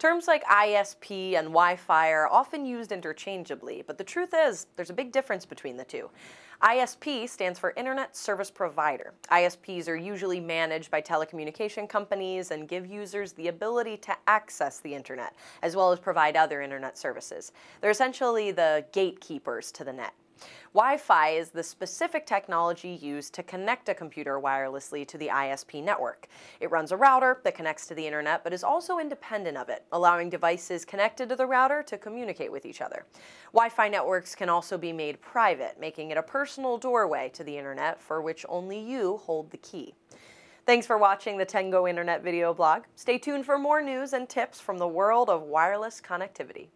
Terms like ISP and Wi Fi are often used interchangeably, but the truth is, there's a big difference between the two. ISP stands for Internet Service Provider. ISPs are usually managed by telecommunication companies and give users the ability to access the Internet, as well as provide other Internet services. They're essentially the gatekeepers to the net. Wi-Fi is the specific technology used to connect a computer wirelessly to the ISP network. It runs a router that connects to the internet but is also independent of it, allowing devices connected to the router to communicate with each other. Wi-Fi networks can also be made private, making it a personal doorway to the internet for which only you hold the key. Thanks for watching the Tango Internet video blog. Stay tuned for more news and tips from the world of wireless connectivity.